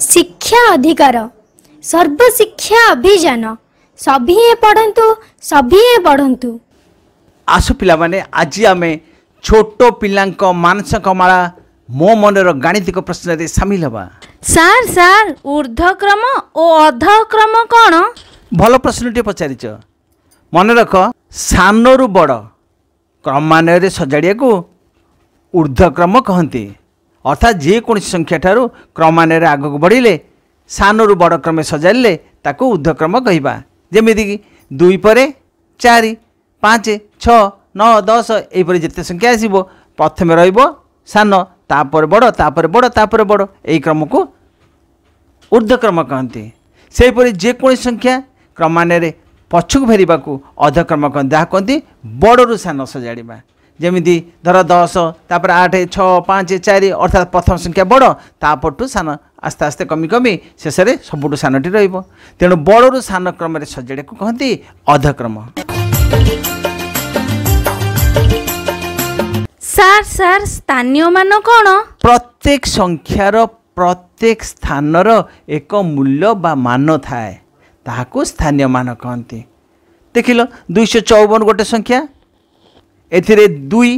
शिक्षा अधिक सर्व शिक्षा अभियान सभिए पढिए बढ्नु आसु पहिला पा मानसकमाला मो मन र गाणितक प्रश्नले साम हेर्धक्रम ओ अधक्रम कल प्रश्न पचाछ मन रक सानु बड क्रमान्वय को ऊर्धक्रम कहन्ति ଅର୍ଥାତ୍ ଯେକୌଣସି ସଂଖ୍ୟା ଠାରୁ କ୍ରମାନ୍ୱୟରେ ଆଗକୁ ବଢ଼ିଲେ ସାନରୁ ବଡ଼ କ୍ରମେ ସଜାଡ଼ିଲେ ତାକୁ ଉଦ୍ଧକ୍ରମ କହିବା ଯେମିତିକି ଦୁଇ ପରେ ଚାରି ପାଞ୍ଚ ଛଅ ନଅ ଦଶ ଏହିପରି ଯେତେ ସଂଖ୍ୟା ଆସିବ ପ୍ରଥମେ ରହିବ ସାନ ତାପରେ ବଡ଼ ତାପରେ ବଡ଼ ତାପରେ ବଡ଼ ଏହି କ୍ରମକୁ ଉର୍ଦ୍ଧକ୍ରମ କହନ୍ତି ସେହିପରି ଯେକୌଣସି ସଂଖ୍ୟା କ୍ରମାନ୍ୱୟରେ ପଛକୁ ଫେରିବାକୁ ଅଧକ୍ରମ କହନ୍ତି ଯାହା କହନ୍ତି ବଡ଼ରୁ ସାନ ସଜାଡ଼ିବା ଯେମିତି ଧର ଦଶ ତାପରେ ଆଠ ଛଅ ପାଞ୍ଚ ଚାରି ଅର୍ଥାତ୍ ପ୍ରଥମ ସଂଖ୍ୟା ବଡ଼ ତାପରଠୁ ସାନ ଆସ୍ତେ ଆସ୍ତେ କମି କମି ଶେଷରେ ସବୁଠୁ ସାନଟି ରହିବ ତେଣୁ ବଡ଼ରୁ ସାନ କ୍ରମରେ ସଜାଡ଼ିବାକୁ କହନ୍ତି ଅଧକ୍ରମ ସାର୍ ସାର୍ ସ୍ଥାନୀୟ ମାନ କ'ଣ ପ୍ରତ୍ୟେକ ସଂଖ୍ୟାର ପ୍ରତ୍ୟେକ ସ୍ଥାନର ଏକ ମୂଲ୍ୟ ବା ମାନ ଥାଏ ତାହାକୁ ସ୍ଥାନୀୟ ମାନ କହନ୍ତି ଦେଖିଲ ଦୁଇଶହ ଚଉବନ ଗୋଟେ ସଂଖ୍ୟା ଏଥିରେ ଦୁଇ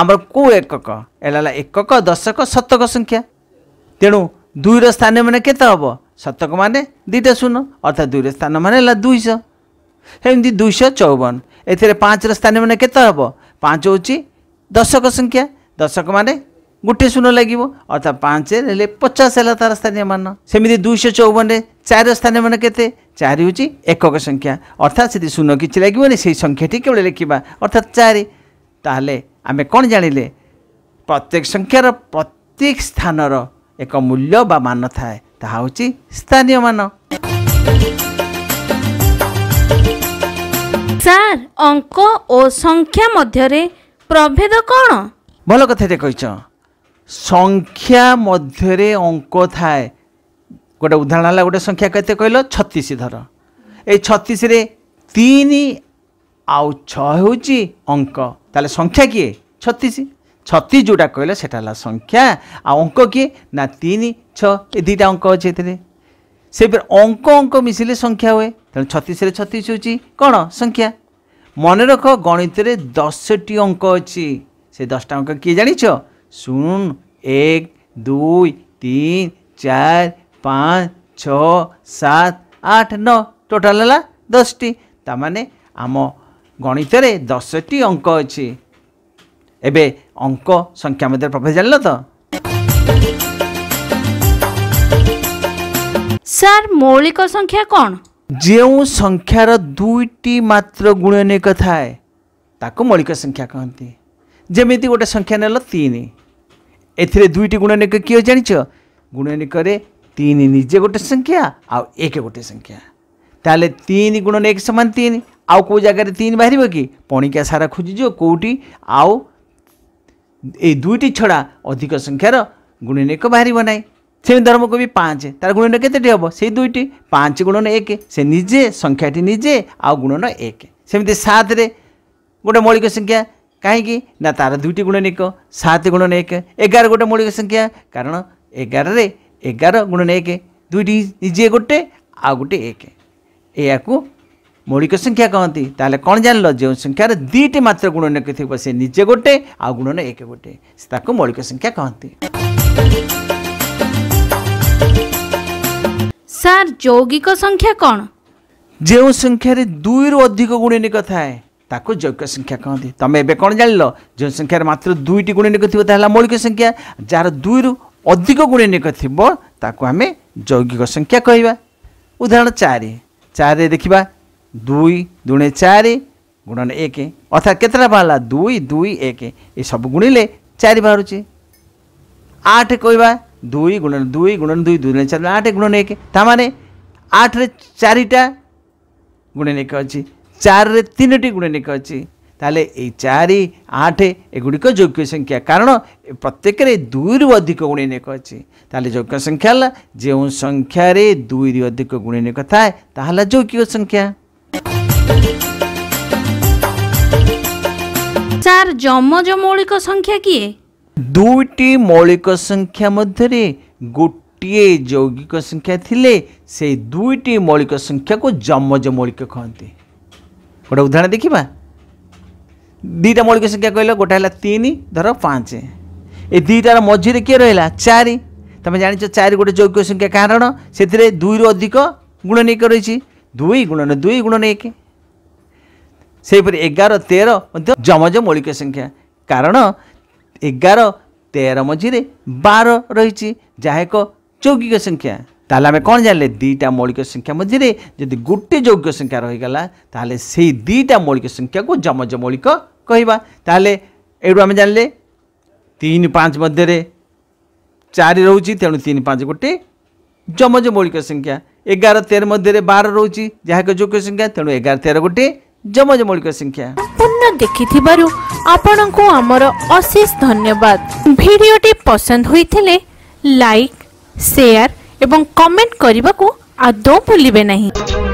ଆମର କେଉଁ ଏକକ ଏଲା ହେଲା ଏକକ ଦଶକ ଶତକ ସଂଖ୍ୟା ତେଣୁ ଦୁଇର ସ୍ଥାନ ମାନେ କେତେ ହେବ ଶତକ ମାନେ ଦୁଇଟା ଶୂନ ଅର୍ଥାତ୍ ଦୁଇର ସ୍ଥାନ ମାନେ ହେଲା ଦୁଇଶହ ସେମିତି ଦୁଇଶହ ଚଉବନ ଏଥିରେ ପାଞ୍ଚର ସ୍ଥାନ ମାନେ କେତେ ହେବ ପାଞ୍ଚ ହେଉଛି ଦଶକ ସଂଖ୍ୟା ଦଶକ ମାନେ गोटे शून लाग अर्थात् पाँच पचास स्थानीय मन सिमिति दुईश चौवन चार स्थानीय चार चारिउँछ एकक संख्या अर्थात् त्यति शून्य लाग केवे लेख्दा अर्थात चार ताणले प्रत्येक संख्यार प्रत्येक स्थान र एक मूल्य बान थाए ता स्थानीय मन सार अख्याभेद कल कथा ସଂଖ୍ୟା ମଧ୍ୟରେ ଅଙ୍କ ଥାଏ ଗୋଟେ ଉଦାହରଣ ହେଲା ଗୋଟେ ସଂଖ୍ୟା କେତେ କହିଲ ଛତିଶ ଧର ଏଇ ଛତିଶରେ ତିନି ଆଉ ଛଅ ହେଉଛି ଅଙ୍କ ତାହେଲେ ସଂଖ୍ୟା କିଏ ଛତିଶ ଛତିଶ ଯେଉଁଟା କହିଲ ସେଟା ହେଲା ସଂଖ୍ୟା ଆଉ ଅଙ୍କ କିଏ ନା ତିନି ଛଅ ଏ ଦୁଇଟା ଅଙ୍କ ଅଛି ଏଥିରେ ସେହିପରି ଅଙ୍କ ଅଙ୍କ ମିଶିଲେ ସଂଖ୍ୟା ହୁଏ ତେଣୁ ଛତିଶରେ ଛତିଶ ହେଉଛି କ'ଣ ସଂଖ୍ୟା ମନେ ରଖ ଗଣିତରେ ଦଶଟି ଅଙ୍କ ଅଛି ସେ ଦଶଟା ଅଙ୍କ କିଏ ଜାଣିଛ शून एक दो तीन चार पाँच छः सात आठ नौ टोटाल है दस टी ताने आम दस टी अंक अच्छे एवं अंक संख्या मध्य प्रभा जान तो ସାର୍ ମୌଳିକ ସଂଖ୍ୟା କ'ଣ ଯେଉଁ ସଂଖ୍ୟାର ଦୁଇଟି ମାତ୍ର ଗୁଣନିକ ଥାଏ ତାକୁ ମୌଳିକ ସଂଖ୍ୟା କହନ୍ତି ଯେମିତି ଗୋଟେ ସଂଖ୍ୟା ନେଲ ତିନି ଏଥିରେ ଦୁଇଟି ଗୁଣନିକ କିଏ ଜାଣିଛ ଗୁଣନିକରେ ତିନି ନିଜେ ଗୋଟେ ସଂଖ୍ୟା ଆଉ ଏକ ଗୋଟେ ସଂଖ୍ୟା ତାହେଲେ ତିନି ଗୁଣନ ଏକ ସମାନ ତିନି ଆଉ କେଉଁ ଜାଗାରେ ତିନି ବାହାରିବ କି ପଣିକିଆ ସାରା ଖୋଜିଯିବ କେଉଁଠି ଆଉ ଏଇ ଦୁଇଟି ଛଡ଼ା ଅଧିକ ସଂଖ୍ୟାର ଗୁଣନିକ ବାହାରିବ ନାହିଁ ସେମିତି ଧର୍ମକବି ପାଞ୍ଚ ତାର ଗୁଣନ କେତେଟି ହେବ ସେଇ ଦୁଇଟି ପାଞ୍ଚ ଗୁଣନ ଏକ ସେ ନିଜେ ସଂଖ୍ୟାଟି ନିଜେ ଆଉ ଗୁଣନ ଏକ ସେମିତି ସାତରେ ଗୋଟେ ମୌଳିକ ସଂଖ୍ୟା କାହିଁକି ନା ତା'ର ଦୁଇଟି ଗୁଣ ଏକ ସାତ ଗୁଣନ ଏକ ଏଗାର ଗୋଟେ ମୌଳିକ ସଂଖ୍ୟା କାରଣ ଏଗାରରେ ଏଗାର ଗୁଣନ ଏକ ଦୁଇଟି ନିଜେ ଗୋଟେ ଆଉ ଗୋଟେ ଏକ ଏହାକୁ ମୌଳିକ ସଂଖ୍ୟା କହନ୍ତି ତାହେଲେ କ'ଣ ଜାଣିଲ ଯେଉଁ ସଂଖ୍ୟାର ଦୁଇଟି ମାତ୍ର ଗୁଣନ ଥିବ ସେ ନିଜେ ଗୋଟେ ଆଉ ଗୁଣନ ଏକ ଗୋଟେ ସେ ତାକୁ ମୌଳିକ ସଂଖ୍ୟା କହନ୍ତି ସାର୍ ଯୌଗିକ ସଂଖ୍ୟା କ'ଣ ଯେଉଁ ସଂଖ୍ୟାରେ ଦୁଇରୁ ଅଧିକ ଗୁଣନିକ ଥାଏ ତାକୁ ଯୌକ ସଂଖ୍ୟା କହନ୍ତି ତମେ ଏବେ କ'ଣ ଜାଣିଲ ଯେଉଁ ସଂଖ୍ୟାରେ ମାତ୍ର ଦୁଇଟି ଗୁଣନିକ ଥିବ ତାହା ହେଲା ମୌଳିକ ସଂଖ୍ୟା ଯାହାର ଦୁଇରୁ ଅଧିକ ଗୁଣନିକ ଥିବ ତାକୁ ଆମେ ଯୌଗିକ ସଂଖ୍ୟା କହିବା ଉଦାହରଣ ଚାରି ଚାରିରେ ଦେଖିବା ଦୁଇ ଦୁଣେ ଚାରି ଗୁଣନ ଏକ ଅର୍ଥାତ୍ କେତେଟା ବାହାରିଲା ଦୁଇ ଦୁଇ ଏକ ଏସବୁ ଗୁଣିଲେ ଚାରି ବାହାରୁଛି ଆଠ କହିବା ଦୁଇ ଗୁଣନ ଦୁଇ ଗୁଣନ ଦୁଇ ଦୁଇ ଚାରି ଆଠ ଗୁଣନ ଏକ ତା'ମାନେ ଆଠରେ ଚାରିଟା ଗୁଣନ ଏକ ଅଛି ଚାରିରେ ତିନୋଟି ଗୁଣନିକ ଅଛି ତାହେଲେ ଏଇ ଚାରି ଆଠ ଏଗୁଡ଼ିକ ଯୌଗିକ ସଂଖ୍ୟା କାରଣ ପ୍ରତ୍ୟେକରେ ଦୁଇରୁ ଅଧିକ ଗୁଣନିକ ଅଛି ତାହେଲେ ଯୌଗିକ ସଂଖ୍ୟା ହେଲା ଯେଉଁ ସଂଖ୍ୟାରେ ଦୁଇରୁ ଅଧିକ ଗୁଣନିକ ଥାଏ ତାହା ହେଲା ଯୌଗିକ ସଂଖ୍ୟା ସାର୍ ଯମଜ ମୌଳିକ ସଂଖ୍ୟା କିଏ ଦୁଇଟି ମୌଳିକ ସଂଖ୍ୟା ମଧ୍ୟରେ ଗୋଟିଏ ଯୌଗିକ ସଂଖ୍ୟା ଥିଲେ ସେଇ ଦୁଇଟି ମୌଳିକ ସଂଖ୍ୟାକୁ ଯମଜ ମୌଳିକ କହନ୍ତି ଗୋଟେ ଉଦାହରଣ ଦେଖିବା ଦୁଇଟା ମୌଳିକ ସଂଖ୍ୟା କହିଲ ଗୋଟେ ହେଲା ତିନି ଧର ପାଞ୍ଚ ଏ ଦୁଇଟାର ମଝିରେ କିଏ ରହିଲା ଚାରି ତୁମେ ଜାଣିଛ ଚାରି ଗୋଟେ ଯୌଗିକ ସଂଖ୍ୟା କାରଣ ସେଥିରେ ଦୁଇରୁ ଅଧିକ ଗୁଣନ ଏକ ରହିଛି ଦୁଇ ଗୁଣନ ଦୁଇ ଗୁଣନ ଏକ ସେହିପରି ଏଗାର ତେର ମଧ୍ୟ ଯମଜ ମୌଳିକ ସଂଖ୍ୟା କାରଣ ଏଗାର ତେର ମଝିରେ ବାର ରହିଛି ଯାହା ଏକ ଯୌଗିକ ସଂଖ୍ୟା তাহলে আমি কোণ জানলে দুইটা মৌলিক সংখ্যা মধ্যে যদি গোটে যৌগিক সংখ্যা রহিগলা তাহলে সেই দুইটা মৌলিক সংখ্যাকে যমজ মৌলিক কহবা তাহলে এইটু আমি জানলে তিন পাঁচ মধ্যে চারি রয়েছে তেমন তিন পাঁচ গোটে যমজ মৌলিক সংখ্যা এগার তের মধ্যে বার রয়েছে যাকে যৌগিক সংখ্যা তেমন এগার তের গোটে যমজ মৌলিক সংখ্যা সম্পূর্ণ দেখিথিবারু আপনাଙ୍କୁ আমার অশেষ ধন্যবাদ ভিডিওটি পছন্দ হয়েছে লাইক শেয়ার এবং কমেন্ট করা আদৌ ভুলবে না